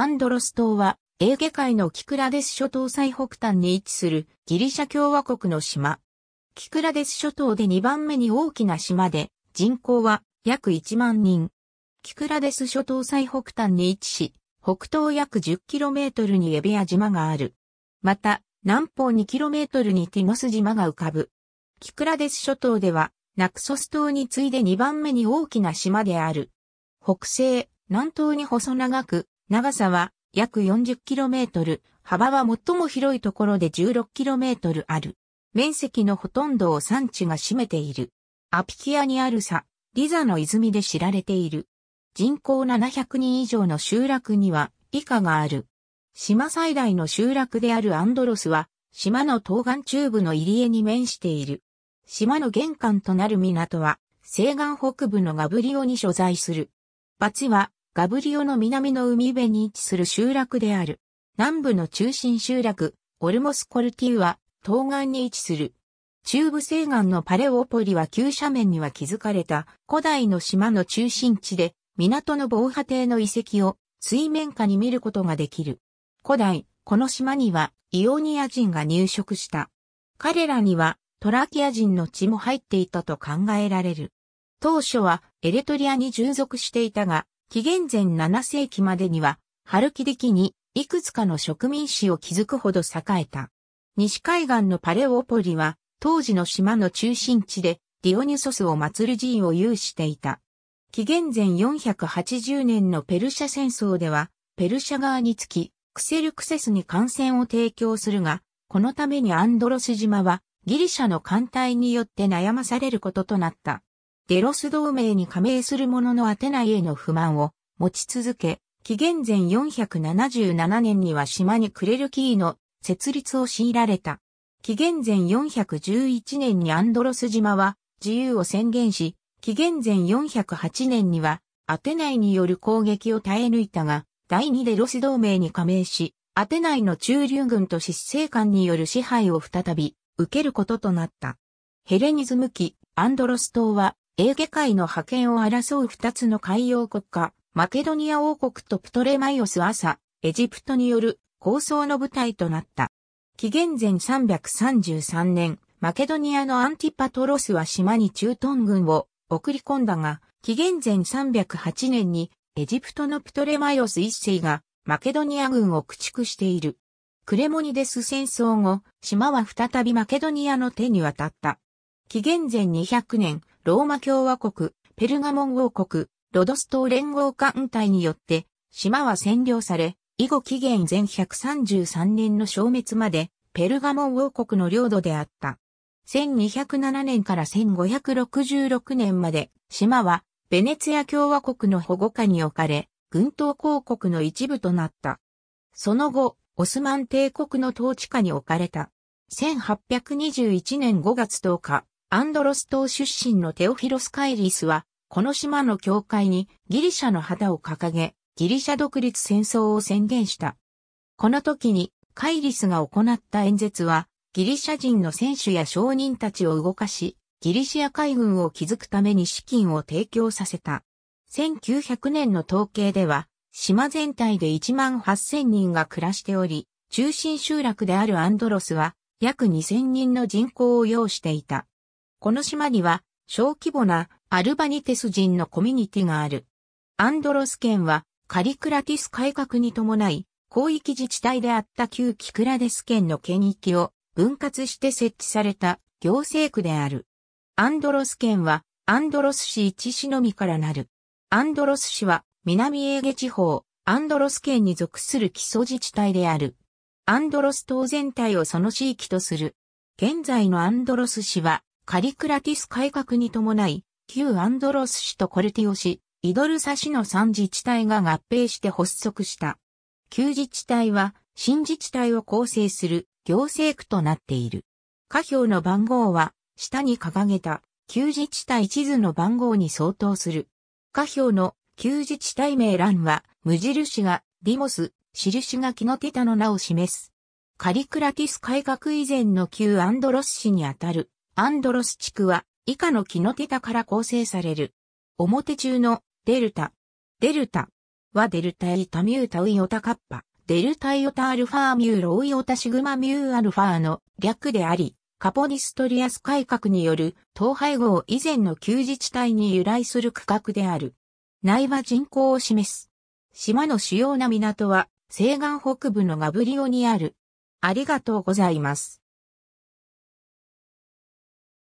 アンドロス島は、エーゲ海のキクラデス諸島最北端に位置するギリシャ共和国の島。キクラデス諸島で2番目に大きな島で、人口は約1万人。キクラデス諸島最北端に位置し、北東約 10km にエビア島がある。また、南方 2km にティノス島が浮かぶ。キクラデス諸島では、ナクソス島に次いで2番目に大きな島である。北西、南東に細長く、長さは約 40km、幅は最も広いところで 16km ある。面積のほとんどを山地が占めている。アピキアにあるさ、リザの泉で知られている。人口700人以上の集落には以下がある。島最大の集落であるアンドロスは、島の東岸中部の入り江に面している。島の玄関となる港は、西岸北部のガブリオに所在する。バチは、ガブリオの南の海辺に位置する集落である。南部の中心集落、オルモスコルティは東岸に位置する。中部西岸のパレオポリは急斜面には築かれた古代の島の中心地で、港の防波堤の遺跡を水面下に見ることができる。古代、この島にはイオニア人が入植した。彼らにはトラキア人の血も入っていたと考えられる。当初はエレトリアに従属していたが、紀元前7世紀までには、ハルキデキにいくつかの植民地を築くほど栄えた。西海岸のパレオポリは、当時の島の中心地で、ディオニュソスを祀る寺院を有していた。紀元前480年のペルシャ戦争では、ペルシャ側につき、クセルクセスに艦船を提供するが、このためにアンドロス島はギリシャの艦隊によって悩まされることとなった。デロス同盟に加盟する者のアテナイへの不満を持ち続け、紀元前477年には島にクレルキーの設立を強いられた。紀元前411年にアンドロス島は自由を宣言し、紀元前408年にはアテナイによる攻撃を耐え抜いたが、第二デロス同盟に加盟し、アテナイの中流軍と執政官による支配を再び受けることとなった。ヘレニズム期、アンドロス島はエーゲ海の覇権を争う二つの海洋国家、マケドニア王国とプトレマイオス朝、エジプトによる構想の舞台となった。紀元前333年、マケドニアのアンティパトロスは島に駐屯軍を送り込んだが、紀元前308年にエジプトのプトレマイオス一世がマケドニア軍を駆逐している。クレモニデス戦争後、島は再びマケドニアの手に渡った。紀元前200年、ローマ共和国、ペルガモン王国、ロドス島連合艦隊によって、島は占領され、以後紀元前133年の消滅まで、ペルガモン王国の領土であった。1207年から1566年まで、島は、ベネツィア共和国の保護下に置かれ、軍島公国の一部となった。その後、オスマン帝国の統治下に置かれた。1821年5月10日、アンドロス島出身のテオフィロス・カイリスは、この島の教会にギリシャの旗を掲げ、ギリシャ独立戦争を宣言した。この時にカイリスが行った演説は、ギリシャ人の選手や商人たちを動かし、ギリシア海軍を築くために資金を提供させた。1900年の統計では、島全体で1万8000人が暮らしており、中心集落であるアンドロスは約2000人の人口を要していた。この島には小規模なアルバニテス人のコミュニティがある。アンドロス県はカリクラティス改革に伴い広域自治体であった旧キクラデス県の県域を分割して設置された行政区である。アンドロス県はアンドロス市一市のみからなる。アンドロス市は南エーゲ地方、アンドロス県に属する基礎自治体である。アンドロス島全体をその地域とする。現在のアンドロス市はカリクラティス改革に伴い、旧アンドロス市とコルティオ市、イドルサ市の3自治体が合併して発足した。旧自治体は、新自治体を構成する行政区となっている。下表の番号は、下に掲げた、旧自治体地図の番号に相当する。下表の旧自治体名欄は、無印がディモス、印がキノテタの名を示す。カリクラティス改革以前の旧アンドロス市にあたるアンドロス地区は以下の木のテから構成される。表中のデルタ。デルタはデルタイタミュータウイオタカッパ、デルタイオタアルファミューロウイオタシグマミューアルファの略であり、カポニストリアス改革による統廃合以前の旧自治体に由来する区画である。内は人口を示す。島の主要な港は西岸北部のガブリオにある。ありがとうございます。